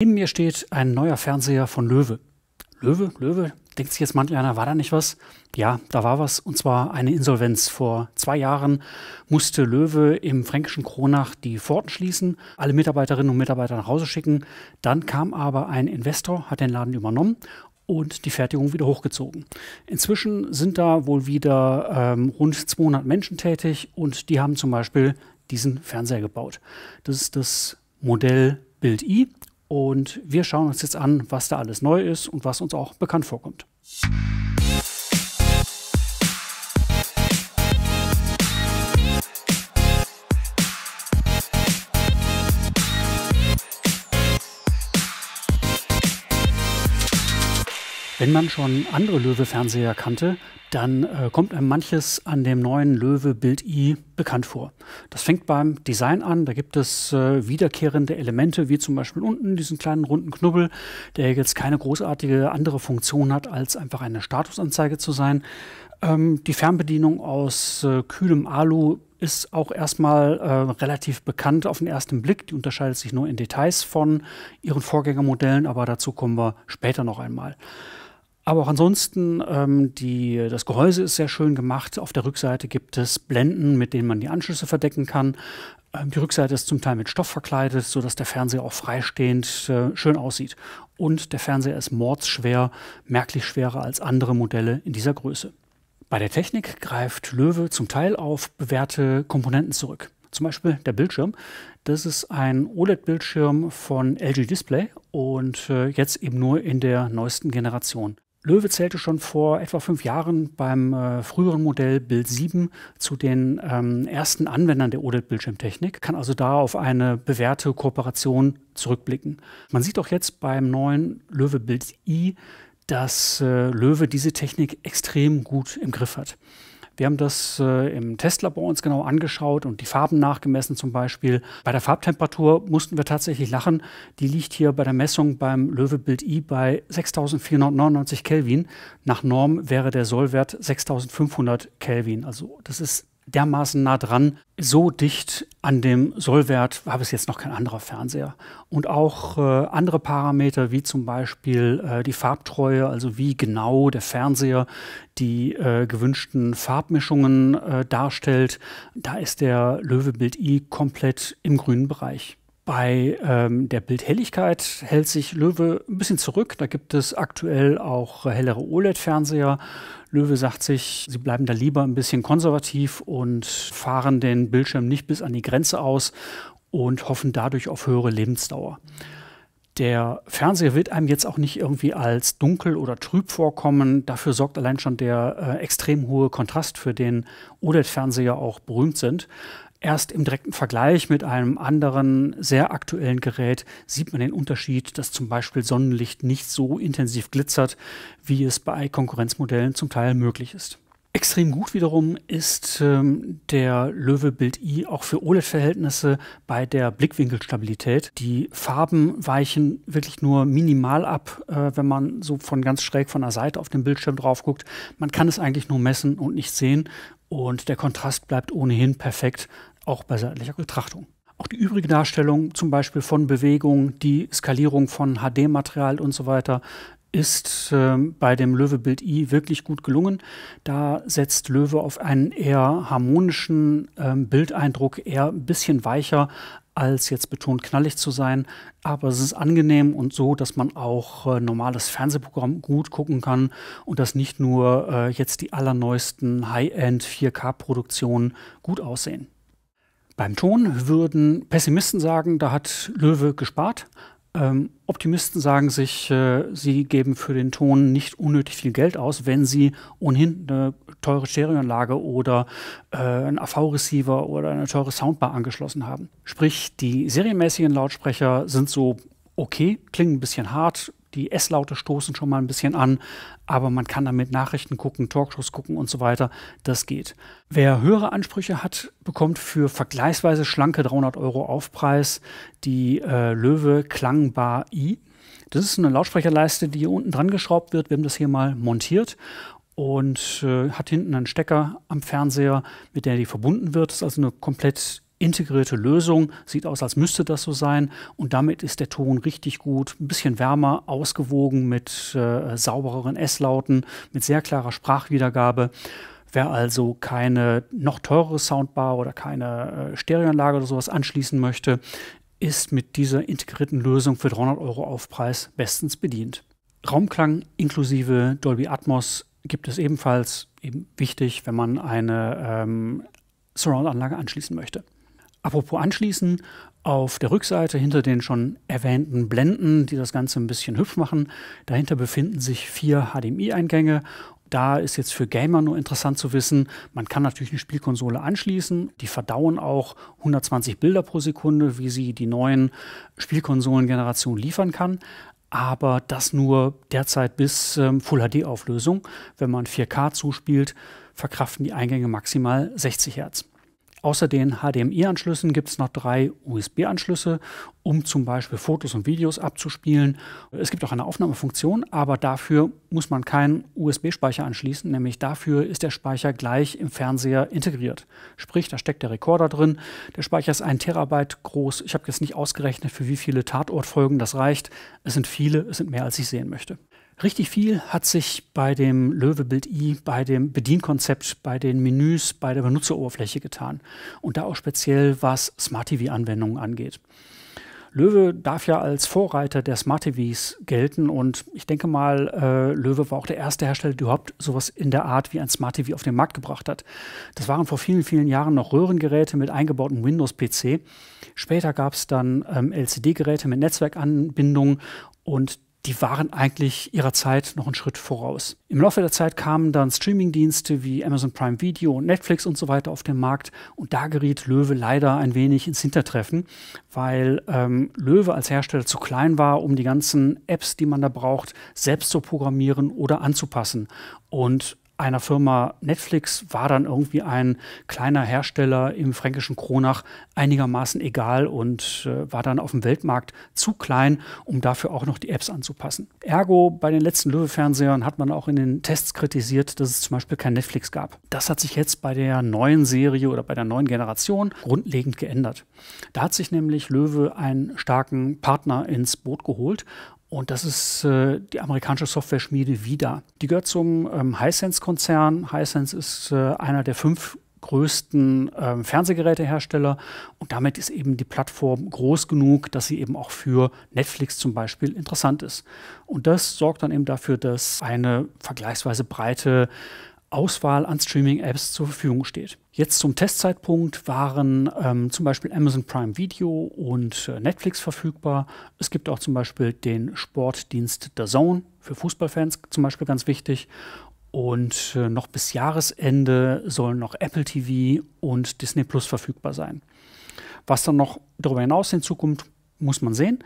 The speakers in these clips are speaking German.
Neben mir steht ein neuer Fernseher von Löwe. Löwe, Löwe, denkt sich jetzt manch einer, war da nicht was? Ja, da war was, und zwar eine Insolvenz. Vor zwei Jahren musste Löwe im fränkischen Kronach die Pforten schließen, alle Mitarbeiterinnen und Mitarbeiter nach Hause schicken. Dann kam aber ein Investor, hat den Laden übernommen und die Fertigung wieder hochgezogen. Inzwischen sind da wohl wieder ähm, rund 200 Menschen tätig und die haben zum Beispiel diesen Fernseher gebaut. Das ist das Modell Bild i und wir schauen uns jetzt an, was da alles neu ist und was uns auch bekannt vorkommt. Wenn man schon andere Löwe-Fernseher kannte, dann äh, kommt einem manches an dem neuen Löwe Bild i bekannt vor. Das fängt beim Design an. Da gibt es äh, wiederkehrende Elemente, wie zum Beispiel unten diesen kleinen runden Knubbel, der jetzt keine großartige andere Funktion hat, als einfach eine Statusanzeige zu sein. Ähm, die Fernbedienung aus äh, kühlem Alu ist auch erstmal äh, relativ bekannt auf den ersten Blick. Die unterscheidet sich nur in Details von ihren Vorgängermodellen, aber dazu kommen wir später noch einmal. Aber auch ansonsten, ähm, die, das Gehäuse ist sehr schön gemacht. Auf der Rückseite gibt es Blenden, mit denen man die Anschlüsse verdecken kann. Ähm, die Rückseite ist zum Teil mit Stoff verkleidet, sodass der Fernseher auch freistehend äh, schön aussieht. Und der Fernseher ist mordsschwer, merklich schwerer als andere Modelle in dieser Größe. Bei der Technik greift Löwe zum Teil auf bewährte Komponenten zurück. Zum Beispiel der Bildschirm. Das ist ein OLED-Bildschirm von LG Display und äh, jetzt eben nur in der neuesten Generation. Löwe zählte schon vor etwa fünf Jahren beim äh, früheren Modell Bild 7 zu den ähm, ersten Anwendern der OLED-Bildschirmtechnik, kann also da auf eine bewährte Kooperation zurückblicken. Man sieht auch jetzt beim neuen Löwe Bild i, dass äh, Löwe diese Technik extrem gut im Griff hat. Wir haben das äh, im Testlabor uns genau angeschaut und die Farben nachgemessen zum Beispiel. Bei der Farbtemperatur mussten wir tatsächlich lachen. Die liegt hier bei der Messung beim Löwebild I bei 6499 Kelvin. Nach Norm wäre der Sollwert 6500 Kelvin. Also das ist dermaßen nah dran, so dicht an dem Sollwert war bis jetzt noch kein anderer Fernseher. Und auch äh, andere Parameter wie zum Beispiel äh, die Farbtreue, also wie genau der Fernseher die äh, gewünschten Farbmischungen äh, darstellt, da ist der Löwebild i komplett im grünen Bereich. Bei ähm, der Bildhelligkeit hält sich Löwe ein bisschen zurück. Da gibt es aktuell auch äh, hellere OLED-Fernseher. Löwe sagt sich, sie bleiben da lieber ein bisschen konservativ und fahren den Bildschirm nicht bis an die Grenze aus und hoffen dadurch auf höhere Lebensdauer. Der Fernseher wird einem jetzt auch nicht irgendwie als dunkel oder trüb vorkommen. Dafür sorgt allein schon der äh, extrem hohe Kontrast, für den OLED-Fernseher auch berühmt sind. Erst im direkten Vergleich mit einem anderen sehr aktuellen Gerät sieht man den Unterschied, dass zum Beispiel Sonnenlicht nicht so intensiv glitzert, wie es bei Konkurrenzmodellen zum Teil möglich ist. Extrem gut wiederum ist ähm, der Löwe Bild i auch für OLED-Verhältnisse bei der Blickwinkelstabilität. Die Farben weichen wirklich nur minimal ab, äh, wenn man so von ganz schräg von der Seite auf den Bildschirm drauf guckt. Man kann es eigentlich nur messen und nicht sehen und der Kontrast bleibt ohnehin perfekt auch bei seitlicher Betrachtung. Auch die übrige Darstellung, zum Beispiel von Bewegung, die Skalierung von HD-Material und so weiter, ist äh, bei dem Löwe-Bild I wirklich gut gelungen. Da setzt Löwe auf einen eher harmonischen äh, Bildeindruck, eher ein bisschen weicher, als jetzt betont knallig zu sein. Aber es ist angenehm und so, dass man auch äh, normales Fernsehprogramm gut gucken kann und dass nicht nur äh, jetzt die allerneuesten High-End 4K-Produktionen gut aussehen. Beim Ton würden Pessimisten sagen, da hat Löwe gespart. Ähm, Optimisten sagen sich, äh, sie geben für den Ton nicht unnötig viel Geld aus, wenn sie ohnehin eine teure Stereoanlage oder äh, einen AV-Receiver oder eine teure Soundbar angeschlossen haben. Sprich, die serienmäßigen Lautsprecher sind so okay, klingen ein bisschen hart, die S-Laute stoßen schon mal ein bisschen an, aber man kann damit Nachrichten gucken, Talkshows gucken und so weiter. Das geht. Wer höhere Ansprüche hat, bekommt für vergleichsweise schlanke 300 Euro Aufpreis die äh, Löwe Klangbar i. Das ist eine Lautsprecherleiste, die hier unten dran geschraubt wird. Wir haben das hier mal montiert und äh, hat hinten einen Stecker am Fernseher, mit der die verbunden wird. Das ist also eine komplett integrierte Lösung. Sieht aus, als müsste das so sein. Und damit ist der Ton richtig gut. Ein bisschen wärmer, ausgewogen mit äh, saubereren S-Lauten, mit sehr klarer Sprachwiedergabe. Wer also keine noch teurere Soundbar oder keine äh, Stereoanlage oder sowas anschließen möchte, ist mit dieser integrierten Lösung für 300 Euro Aufpreis bestens bedient. Raumklang inklusive Dolby Atmos gibt es ebenfalls, eben wichtig, wenn man eine ähm, Surround-Anlage anschließen möchte. Apropos anschließen, auf der Rückseite hinter den schon erwähnten Blenden, die das Ganze ein bisschen hübsch machen, dahinter befinden sich vier HDMI-Eingänge. Da ist jetzt für Gamer nur interessant zu wissen, man kann natürlich eine Spielkonsole anschließen. Die verdauen auch 120 Bilder pro Sekunde, wie sie die neuen Spielkonsolengenerationen liefern kann aber das nur derzeit bis ähm, Full HD Auflösung. Wenn man 4K zuspielt, verkraften die Eingänge maximal 60 Hertz. Außer den HDMI-Anschlüssen gibt es noch drei USB-Anschlüsse, um zum Beispiel Fotos und Videos abzuspielen. Es gibt auch eine Aufnahmefunktion, aber dafür muss man keinen USB-Speicher anschließen, nämlich dafür ist der Speicher gleich im Fernseher integriert. Sprich, da steckt der Rekorder drin, der Speicher ist ein Terabyte groß. Ich habe jetzt nicht ausgerechnet, für wie viele Tatortfolgen das reicht. Es sind viele, es sind mehr, als ich sehen möchte. Richtig viel hat sich bei dem Löwe-Bild i, bei dem Bedienkonzept, bei den Menüs, bei der Benutzeroberfläche getan. Und da auch speziell, was Smart TV-Anwendungen angeht. Löwe darf ja als Vorreiter der Smart TVs gelten und ich denke mal, äh, Löwe war auch der erste Hersteller, der überhaupt sowas in der Art wie ein Smart TV auf den Markt gebracht hat. Das waren vor vielen, vielen Jahren noch Röhrengeräte mit eingebautem Windows-PC. Später gab es dann ähm, LCD-Geräte mit Netzwerkanbindung und die waren eigentlich ihrer Zeit noch einen Schritt voraus. Im Laufe der Zeit kamen dann Streamingdienste wie Amazon Prime Video und Netflix und so weiter auf den Markt und da geriet Löwe leider ein wenig ins Hintertreffen, weil ähm, Löwe als Hersteller zu klein war, um die ganzen Apps, die man da braucht, selbst zu programmieren oder anzupassen. Und einer Firma Netflix war dann irgendwie ein kleiner Hersteller im fränkischen Kronach einigermaßen egal und äh, war dann auf dem Weltmarkt zu klein, um dafür auch noch die Apps anzupassen. Ergo, bei den letzten Löwe-Fernsehern hat man auch in den Tests kritisiert, dass es zum Beispiel kein Netflix gab. Das hat sich jetzt bei der neuen Serie oder bei der neuen Generation grundlegend geändert. Da hat sich nämlich Löwe einen starken Partner ins Boot geholt und das ist äh, die amerikanische Software-Schmiede VIDA. Die gehört zum ähm, Hisense-Konzern. Hisense ist äh, einer der fünf größten ähm, Fernsehgerätehersteller und damit ist eben die Plattform groß genug, dass sie eben auch für Netflix zum Beispiel interessant ist. Und das sorgt dann eben dafür, dass eine vergleichsweise breite Auswahl an Streaming-Apps zur Verfügung steht. Jetzt zum Testzeitpunkt waren ähm, zum Beispiel Amazon Prime Video und äh, Netflix verfügbar. Es gibt auch zum Beispiel den Sportdienst The Zone für Fußballfans zum Beispiel ganz wichtig. Und äh, noch bis Jahresende sollen noch Apple TV und Disney Plus verfügbar sein. Was dann noch darüber hinaus hinzukommt, muss man sehen.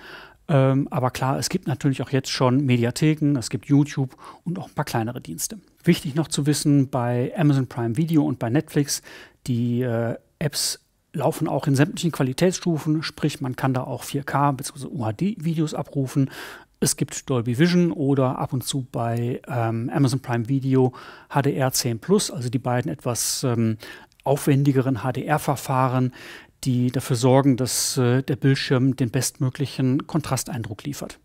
Ähm, aber klar, es gibt natürlich auch jetzt schon Mediatheken, es gibt YouTube und auch ein paar kleinere Dienste. Wichtig noch zu wissen, bei Amazon Prime Video und bei Netflix, die äh, Apps laufen auch in sämtlichen Qualitätsstufen, sprich man kann da auch 4K bzw. UHD-Videos abrufen. Es gibt Dolby Vision oder ab und zu bei ähm, Amazon Prime Video HDR 10 Plus, also die beiden etwas ähm, aufwendigeren HDR-Verfahren, die dafür sorgen, dass äh, der Bildschirm den bestmöglichen Kontrasteindruck liefert.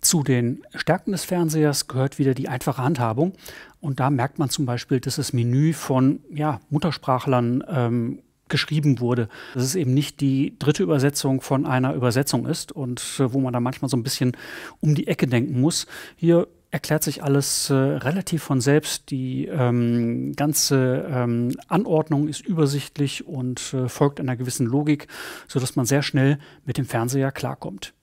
Zu den Stärken des Fernsehers gehört wieder die einfache Handhabung. Und da merkt man zum Beispiel, dass das Menü von ja, Muttersprachlern ähm, geschrieben wurde. Dass es eben nicht die dritte Übersetzung von einer Übersetzung ist und äh, wo man da manchmal so ein bisschen um die Ecke denken muss. Hier erklärt sich alles äh, relativ von selbst. Die ähm, ganze ähm, Anordnung ist übersichtlich und äh, folgt einer gewissen Logik, sodass man sehr schnell mit dem Fernseher klarkommt.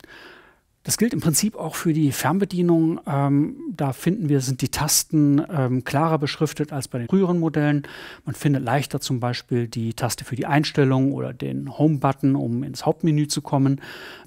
Das gilt im Prinzip auch für die Fernbedienung. Ähm, da finden wir, sind die Tasten ähm, klarer beschriftet als bei den früheren Modellen. Man findet leichter zum Beispiel die Taste für die Einstellung oder den Home-Button, um ins Hauptmenü zu kommen.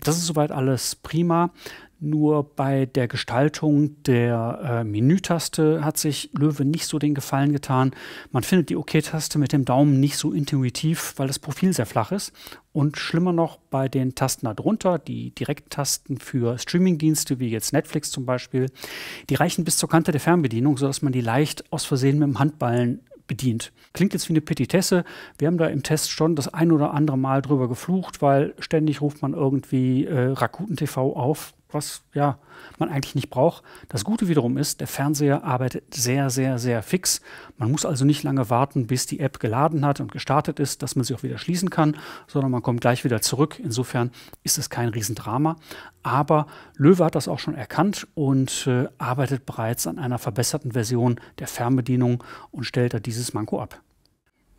Das ist soweit alles prima. Nur bei der Gestaltung der äh, Menütaste hat sich Löwe nicht so den Gefallen getan. Man findet die OK-Taste mit dem Daumen nicht so intuitiv, weil das Profil sehr flach ist. Und schlimmer noch bei den Tasten darunter, die Direkttasten für Streamingdienste wie jetzt Netflix zum Beispiel, die reichen bis zur Kante der Fernbedienung, sodass man die leicht aus Versehen mit dem Handballen bedient. Klingt jetzt wie eine Petitesse. Wir haben da im Test schon das ein oder andere Mal drüber geflucht, weil ständig ruft man irgendwie äh, Rakuten TV auf was ja man eigentlich nicht braucht. Das Gute wiederum ist, der Fernseher arbeitet sehr, sehr, sehr fix. Man muss also nicht lange warten, bis die App geladen hat und gestartet ist, dass man sie auch wieder schließen kann, sondern man kommt gleich wieder zurück. Insofern ist es kein Riesendrama. Aber Löwe hat das auch schon erkannt und äh, arbeitet bereits an einer verbesserten Version der Fernbedienung und stellt da dieses Manko ab.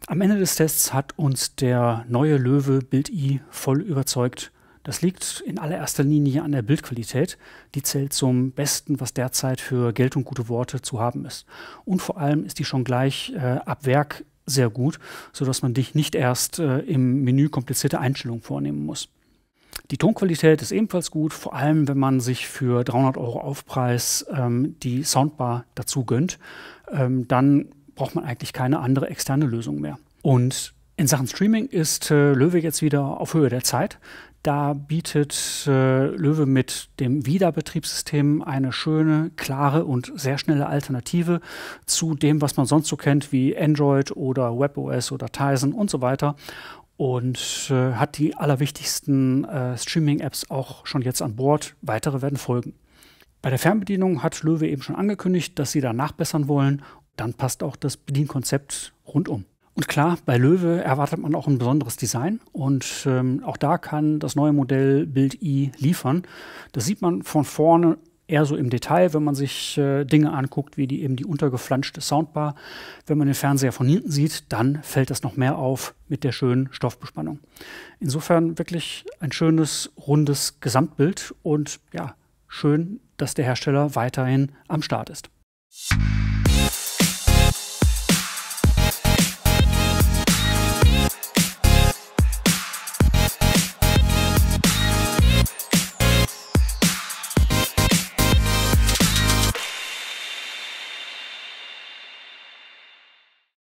Am Ende des Tests hat uns der neue Löwe Bild i voll überzeugt das liegt in allererster Linie an der Bildqualität. Die zählt zum Besten, was derzeit für Geld und gute Worte zu haben ist. Und vor allem ist die schon gleich äh, ab Werk sehr gut, sodass man dich nicht erst äh, im Menü komplizierte Einstellungen vornehmen muss. Die Tonqualität ist ebenfalls gut, vor allem wenn man sich für 300 Euro Aufpreis ähm, die Soundbar dazu gönnt. Ähm, dann braucht man eigentlich keine andere externe Lösung mehr. Und in Sachen Streaming ist äh, Löwe jetzt wieder auf Höhe der Zeit. Da bietet äh, Löwe mit dem Wiederbetriebssystem eine schöne, klare und sehr schnelle Alternative zu dem, was man sonst so kennt wie Android oder WebOS oder Tizen und so weiter. Und äh, hat die allerwichtigsten äh, Streaming-Apps auch schon jetzt an Bord. Weitere werden folgen. Bei der Fernbedienung hat Löwe eben schon angekündigt, dass sie da nachbessern wollen. Dann passt auch das Bedienkonzept rundum. Und klar, bei Löwe erwartet man auch ein besonderes Design und ähm, auch da kann das neue Modell Bild i liefern. Das sieht man von vorne eher so im Detail, wenn man sich äh, Dinge anguckt, wie die eben die untergeflanschte Soundbar. Wenn man den Fernseher von hinten sieht, dann fällt das noch mehr auf mit der schönen Stoffbespannung. Insofern wirklich ein schönes, rundes Gesamtbild und ja, schön, dass der Hersteller weiterhin am Start ist.